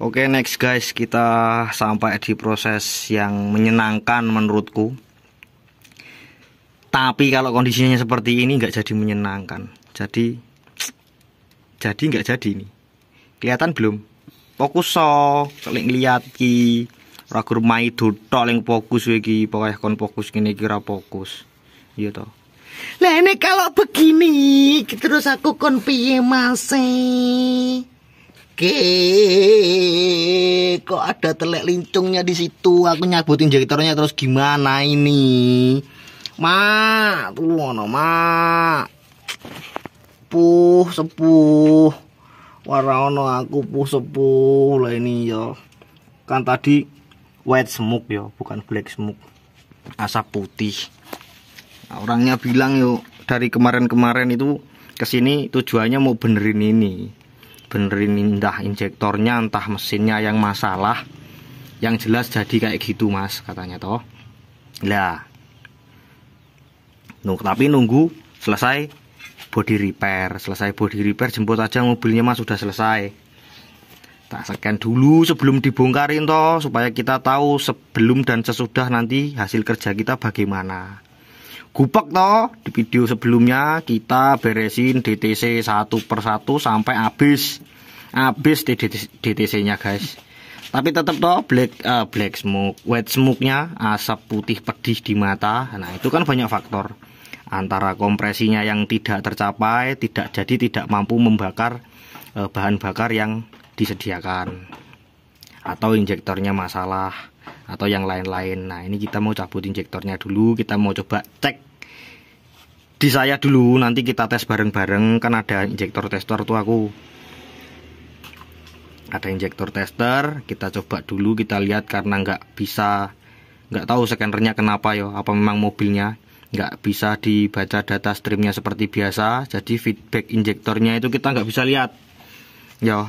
Oke okay, next guys kita sampai di proses yang menyenangkan menurutku Tapi kalau kondisinya seperti ini nggak jadi menyenangkan Jadi jadi nggak jadi ini. Kelihatan belum? Fokus so, kalian lihat ki Ragur mai dudok yang fokus lagi ya, Pokoknya kon fokus gini kira fokus Iya toh Lah ini kalau begini terus aku kon piye masih Oke, kok ada telek lincungnya di situ? Aku nyabutin jagitornya terus gimana ini? Ma, tuh tulono, ma. Puh, sepuh. Waraono aku puh sepuh lah ini yo. Kan tadi white smoke yo, bukan black smoke. Asap putih. Nah, orangnya bilang yo dari kemarin-kemarin itu kesini tujuannya mau benerin ini benerin indah injektornya entah mesinnya yang masalah yang jelas jadi kayak gitu mas katanya toh lah Nung, tapi nunggu selesai body repair selesai body repair jemput aja mobilnya mas sudah selesai tak scan dulu sebelum dibongkarin toh supaya kita tahu sebelum dan sesudah nanti hasil kerja kita bagaimana Gupek toh di video sebelumnya kita beresin DTC satu persatu sampai habis habis di DTC nya guys tapi tetap toh black uh, black smoke white smoke nya asap putih pedih di mata nah itu kan banyak faktor antara kompresinya yang tidak tercapai tidak jadi tidak mampu membakar uh, bahan bakar yang disediakan atau injektornya masalah atau yang lain-lain nah ini kita mau cabut injektornya dulu kita mau coba cek di saya dulu nanti kita tes bareng-bareng kan ada injektor tester tuh aku ada injektor tester kita coba dulu kita lihat karena nggak bisa nggak tahu scannernya kenapa yo ya, apa memang mobilnya nggak bisa dibaca data streamnya seperti biasa jadi feedback injektornya itu kita nggak bisa lihat yo ya,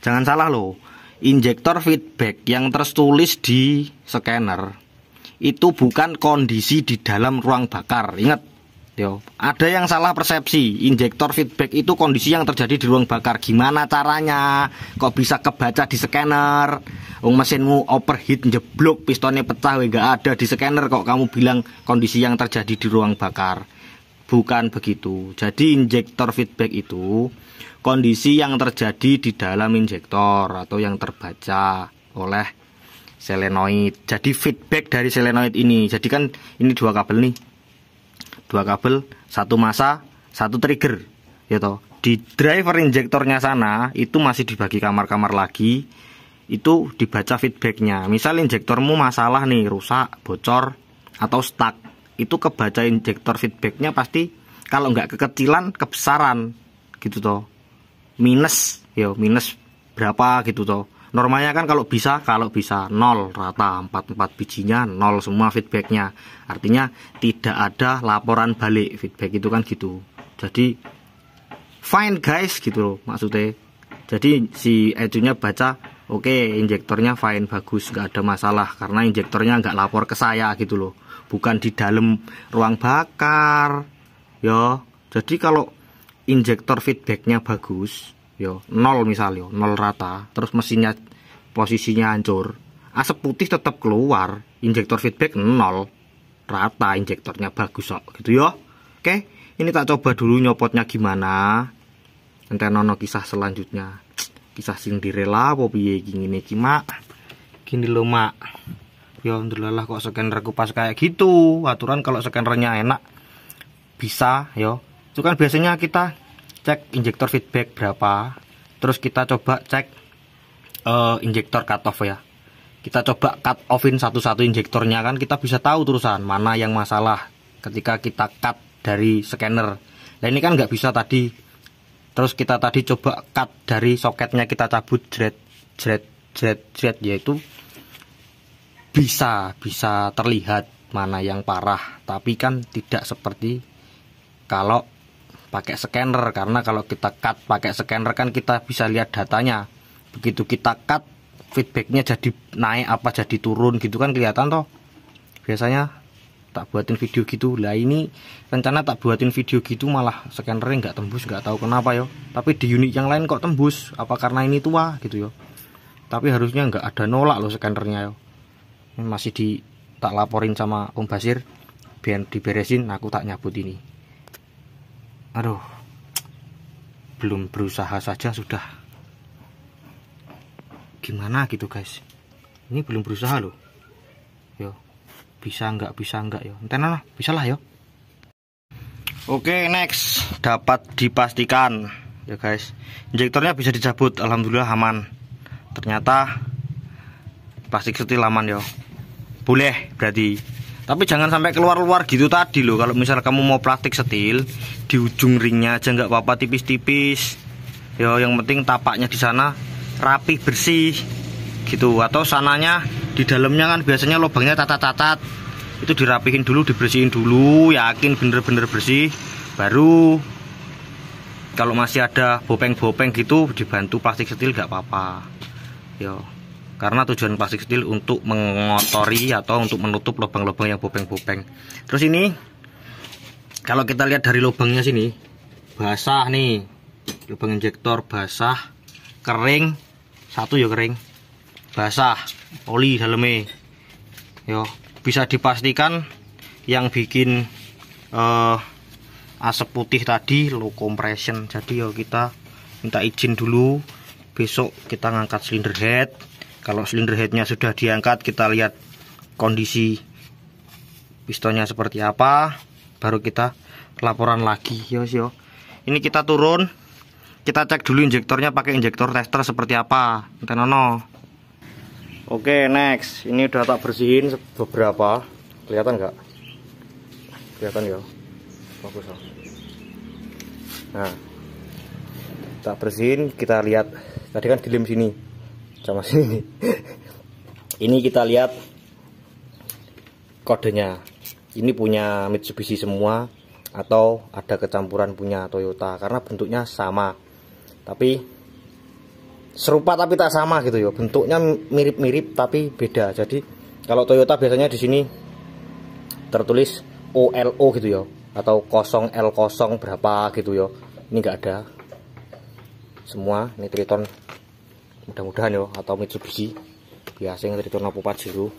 jangan salah loh injektor feedback yang tertulis di scanner itu bukan kondisi di dalam ruang bakar. Ingat, yo. Ada yang salah persepsi. Injektor feedback itu kondisi yang terjadi di ruang bakar. Gimana caranya? Kok bisa kebaca di scanner? Ung mesinmu overheat jeblok, pistonnya pecah, nggak ada di scanner kok kamu bilang kondisi yang terjadi di ruang bakar. Bukan begitu. Jadi injektor feedback itu kondisi yang terjadi di dalam injektor atau yang terbaca oleh selenoid. Jadi feedback dari selenoid ini. Jadi kan ini dua kabel nih. Dua kabel, satu masa, satu trigger, gitu. Di driver injektornya sana itu masih dibagi kamar-kamar lagi. Itu dibaca feedbacknya. Misal injektormu masalah nih, rusak, bocor, atau stuck. Itu kebaca injektor feedbacknya pasti kalau nggak kekecilan, kebesaran, gitu toh minus yo minus berapa gitu toh normalnya kan kalau bisa kalau bisa nol rata 44 bijinya nol semua feedbacknya artinya tidak ada laporan balik feedback itu kan gitu jadi fine guys gitu loh maksudnya jadi si edunya baca oke okay, injektornya fine bagus nggak ada masalah karena injektornya nggak lapor ke saya gitu loh bukan di dalam ruang bakar ya jadi kalau injektor feedbacknya bagus yo nol misalnya nol rata terus mesinnya posisinya hancur asap putih tetap keluar injektor feedback nol rata injektornya bagus kok gitu yo oke ini tak coba dulu nyopotnya gimana nanti nono kisah selanjutnya kisah sing direla apa gini nih mak gini lo mak ya alhamdulillah kok scannerku pas kayak gitu aturan kalau scannernya enak bisa yo itu kan biasanya kita cek injektor feedback berapa terus kita coba cek uh, injektor off ya kita coba cut offin satu-satu injektornya kan kita bisa tahu terusan mana yang masalah ketika kita cut dari scanner nah ini kan nggak bisa tadi terus kita tadi coba cut dari soketnya kita cabut jret jret jret jret yaitu bisa bisa terlihat mana yang parah tapi kan tidak seperti kalau pakai scanner karena kalau kita cut pakai scanner kan kita bisa lihat datanya begitu kita cut feedbacknya jadi naik apa jadi turun gitu kan kelihatan toh biasanya tak buatin video gitu lah ini rencana tak buatin video gitu malah scannernya nggak tembus nggak tahu kenapa yo tapi di unit yang lain kok tembus apa karena ini tua gitu yo tapi harusnya nggak ada nolak loh scannernya yo ini masih di tak laporin sama Om Basir biar diberesin aku tak nyabut ini aduh belum berusaha saja sudah gimana gitu guys ini belum berusaha loh yo bisa nggak bisa nggak yo entar lah bisa lah yo oke okay, next dapat dipastikan ya guys injektornya bisa dicabut alhamdulillah aman ternyata plastik setil aman yo boleh berarti tapi jangan sampai keluar luar gitu tadi loh. Kalau misalnya kamu mau plastik setil di ujung ringnya aja nggak apa-apa tipis-tipis. Ya yang penting tapaknya di sana rapi bersih gitu atau sananya di dalamnya kan biasanya lubangnya tata tatat itu dirapihin dulu dibersihin dulu yakin bener-bener bersih baru kalau masih ada bopeng-bopeng gitu dibantu plastik setil nggak apa-apa yo karena tujuan plastik steel untuk mengotori atau untuk menutup lubang-lubang yang bopeng-bopeng terus ini kalau kita lihat dari lubangnya sini basah nih lubang injektor basah kering satu ya kering basah oli dalamnya yo bisa dipastikan yang bikin uh, asap putih tadi low compression jadi yo kita minta izin dulu besok kita ngangkat silinder head kalau silinder headnya sudah diangkat kita lihat kondisi pistonnya seperti apa baru kita laporan lagi yo yo ini kita turun kita cek dulu injektornya pakai injektor tester seperti apa tenono oke okay, next ini udah tak bersihin beberapa kelihatan nggak kelihatan ya bagus oh. nah tak bersihin kita lihat tadi kan dilem sini sama sini ini kita lihat kodenya ini punya Mitsubishi semua atau ada kecampuran punya Toyota karena bentuknya sama tapi serupa tapi tak sama gitu ya bentuknya mirip-mirip tapi beda jadi kalau Toyota biasanya di sini tertulis OLO gitu ya atau 0L0 berapa gitu ya ini enggak ada semua ini Triton mudah-mudahan ya atau Mitsubishi biasa ya, yang Triton Apo Pajero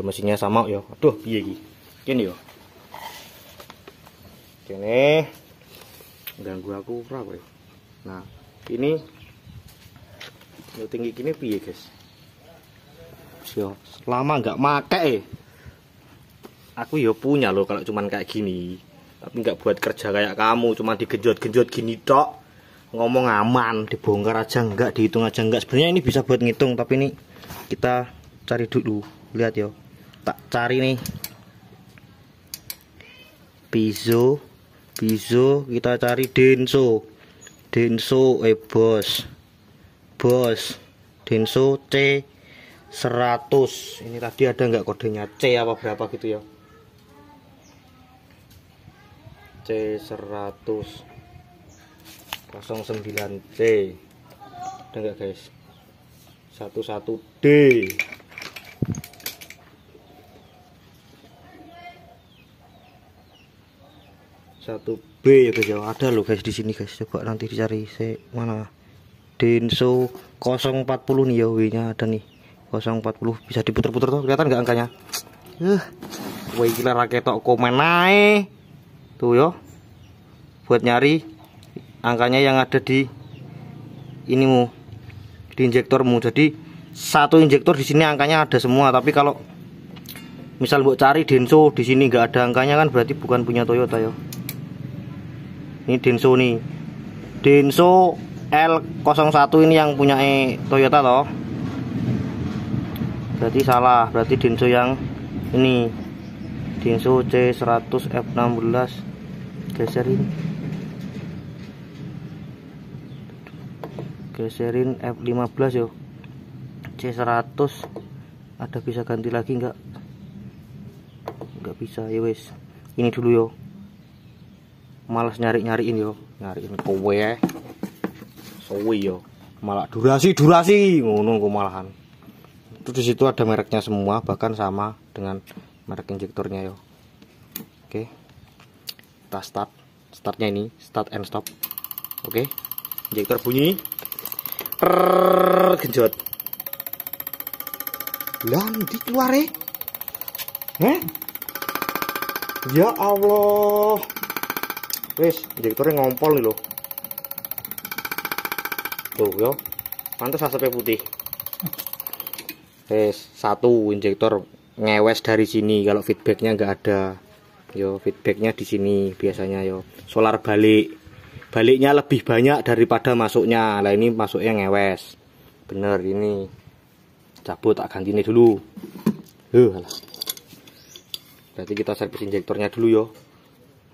ya, mesinnya sama ya aduh iya gini ini ya ini ganggu aku berapa ya nah ini yo tinggi kini piye guys yo lama nggak pakai eh. aku yo punya loh kalau cuman kayak gini tapi nggak buat kerja kayak kamu cuma digenjot-genjot gini tok ngomong aman dibongkar aja enggak dihitung aja enggak sebenarnya ini bisa buat ngitung tapi ini kita cari dulu lihat ya tak cari nih piso piso kita cari denso denso eh bos bos denso C 100 ini tadi ada nggak kodenya C apa berapa gitu ya C 100 09C ada enggak guys 11D satu B ya guys ada loh guys di sini guys coba nanti dicari C mana Denso 040 nih ya W nya ada nih 040 bisa diputer-puter tuh kelihatan nggak angkanya eh uh, wah gila raketok komen naik tuh yo buat nyari angkanya yang ada di ini mu di mu jadi satu injektor di sini angkanya ada semua tapi kalau misal buat cari denso di sini nggak ada angkanya kan berarti bukan punya Toyota ya ini denso nih denso L01 ini yang punya Toyota toh berarti salah berarti denso yang ini denso C100 F16 geser ini geserin F15 yo C100 ada bisa ganti lagi enggak enggak bisa ya wes ini dulu yo malas nyari-nyariin yo nyariin kowe eh. sowi yo malah durasi durasi ngono kok malahan itu di situ ada mereknya semua bahkan sama dengan merek injektornya yo oke kita start startnya ini start and stop oke injektor bunyi Prrrr, genjot. Lah ndi keluare? Ya Allah. Wis, injektore ngompol lho. Tuh yo. Pantes asapnya putih. Wis, satu injektor ngewes dari sini kalau feedbacknya nggak ada. Yo, feedbacknya di sini biasanya yo. Solar balik baliknya lebih banyak daripada masuknya lah ini masuknya ngewes bener ini cabut tak ganti ini dulu uh, alah. berarti kita servis injektornya dulu yo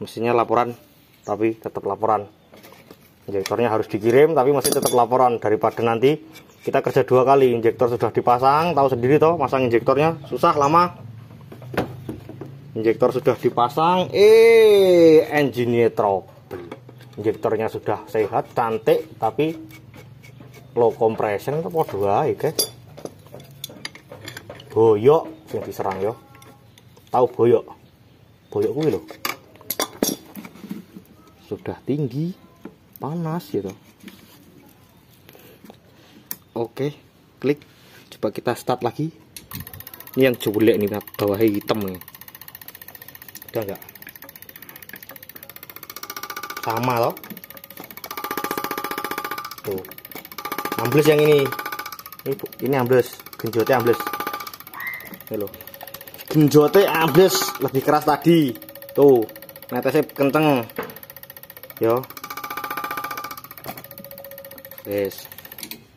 mesinnya laporan tapi tetap laporan injektornya harus dikirim tapi masih tetap laporan daripada nanti kita kerja dua kali injektor sudah dipasang tahu sendiri toh masang injektornya susah lama injektor sudah dipasang eh engineer nya injektornya sudah sehat cantik tapi low compression itu podo ae guys boyok sing diserang yo tahu boyok boyok gue loh. sudah tinggi panas gitu oke klik coba kita start lagi ini yang jelek nih bawahnya hitam nih udah enggak sama loh tuh ambles yang ini ini, ini ambles genjotnya ambles ini loh genjotnya ambles lebih keras tadi tuh netesnya kenceng yo yes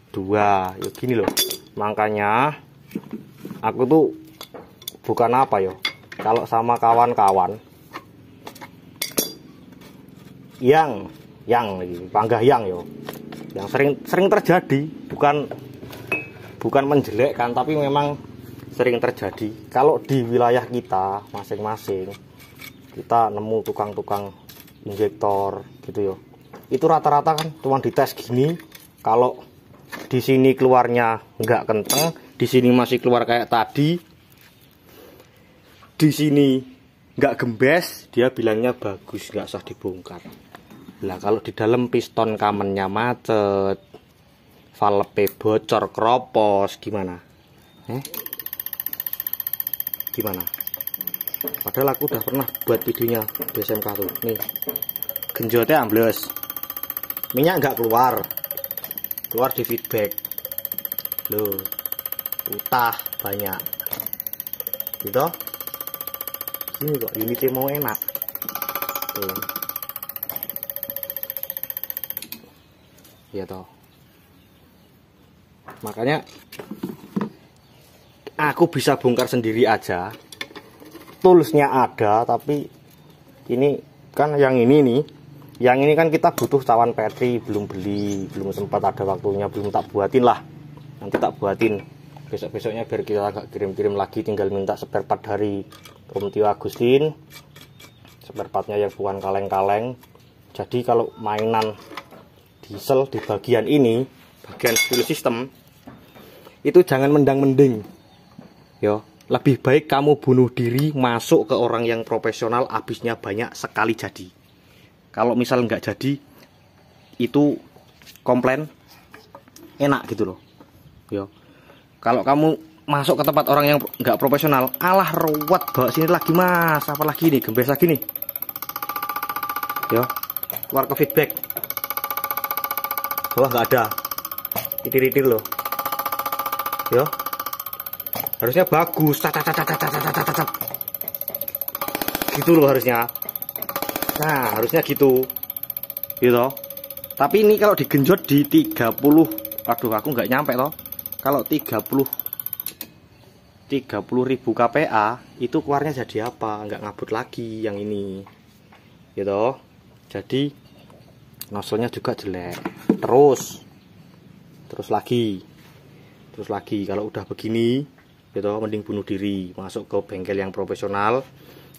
dua yo gini loh makanya aku tuh bukan apa yo kalau sama kawan-kawan yang yang panggah yang yo yang sering sering terjadi bukan bukan menjelekkan tapi memang sering terjadi kalau di wilayah kita masing-masing kita nemu tukang-tukang injektor gitu yo itu rata-rata kan cuma dites gini kalau di sini keluarnya nggak kenteng di sini masih keluar kayak tadi di sini nggak gembes dia bilangnya bagus nggak usah dibongkar lah kalau di dalam piston kamennya macet valve bocor kropos gimana eh gimana padahal aku udah pernah buat videonya di SMK tuh nih genjotnya ambles minyak nggak keluar keluar di feedback loh utah banyak gitu ini kok unitnya mau enak tuh ya toh makanya aku bisa bongkar sendiri aja toolsnya ada tapi ini kan yang ini nih yang ini kan kita butuh cawan petri belum beli belum sempat ada waktunya belum tak buatin lah nanti tak buatin besok-besoknya biar kita agak kirim-kirim lagi tinggal minta spare part dari Om Tio Agustin spare yang bukan kaleng-kaleng jadi kalau mainan diesel di bagian ini bagian fuel system itu jangan mendang-mending yo lebih baik kamu bunuh diri masuk ke orang yang profesional habisnya banyak sekali jadi kalau misal nggak jadi itu komplain enak gitu loh yo kalau kamu masuk ke tempat orang yang nggak profesional alah ruwet bawa sini lagi mas apalagi nih gembes lagi nih ya keluar ke feedback bawah nggak ada itir-itir loh ya harusnya bagus gitu loh harusnya nah harusnya gitu gitu tapi ini kalau digenjot di 30 aduh aku nggak nyampe loh kalau 30 30.000 kpa itu keluarnya jadi apa nggak ngabut lagi yang ini gitu jadi nozzle juga jelek terus terus lagi terus lagi kalau udah begini gitu mending bunuh diri masuk ke bengkel yang profesional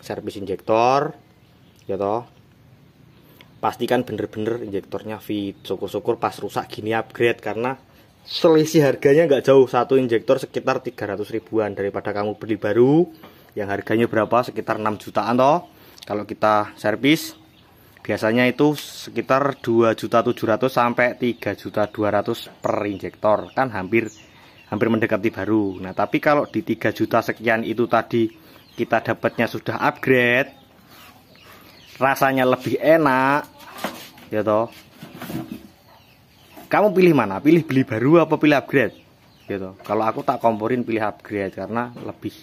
servis injektor gitu pastikan bener-bener injektornya fit syukur-syukur pas rusak gini upgrade karena selisih harganya nggak jauh satu injektor sekitar 300 ribuan daripada kamu beli baru yang harganya berapa sekitar 6 jutaan toh kalau kita servis biasanya itu sekitar juta 2 700 sampai juta 3 200 per injektor kan hampir hampir mendekati baru nah tapi kalau di 3 juta sekian itu tadi kita dapatnya sudah upgrade rasanya lebih enak ya toh kamu pilih mana pilih beli baru apa pilih upgrade gitu kalau aku tak komporin pilih upgrade karena lebih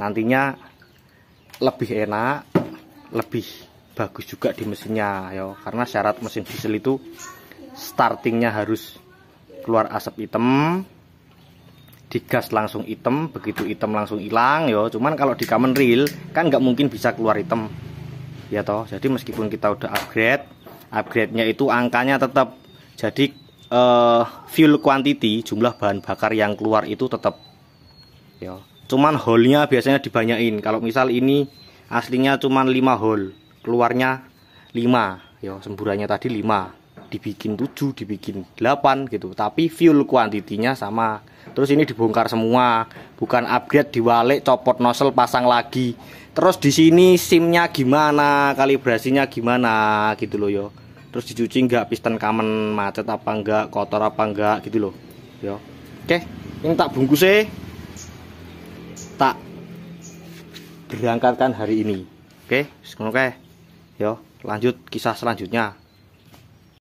nantinya lebih enak lebih bagus juga di mesinnya yo karena syarat mesin diesel itu startingnya harus keluar asap hitam digas langsung hitam begitu hitam langsung hilang yo cuman kalau di common reel kan nggak mungkin bisa keluar hitam ya toh jadi meskipun kita udah upgrade upgrade nya itu angkanya tetap jadi uh, fuel quantity jumlah bahan bakar yang keluar itu tetap ya. Cuman hole-nya biasanya dibanyain. Kalau misal ini aslinya cuman 5 hole, keluarnya 5 ya, semburannya tadi 5. Dibikin 7, dibikin 8 gitu. Tapi fuel quantity-nya sama. Terus ini dibongkar semua, bukan upgrade diwalik, copot nozzle, pasang lagi. Terus di sini SIM-nya gimana, kalibrasinya gimana gitu loh yo. Ya terus dicuci nggak piston kamen macet apa enggak kotor apa enggak gitu loh ya oke ini tak bungkus eh tak berangkatkan hari ini oke oke yo, ya, lanjut kisah selanjutnya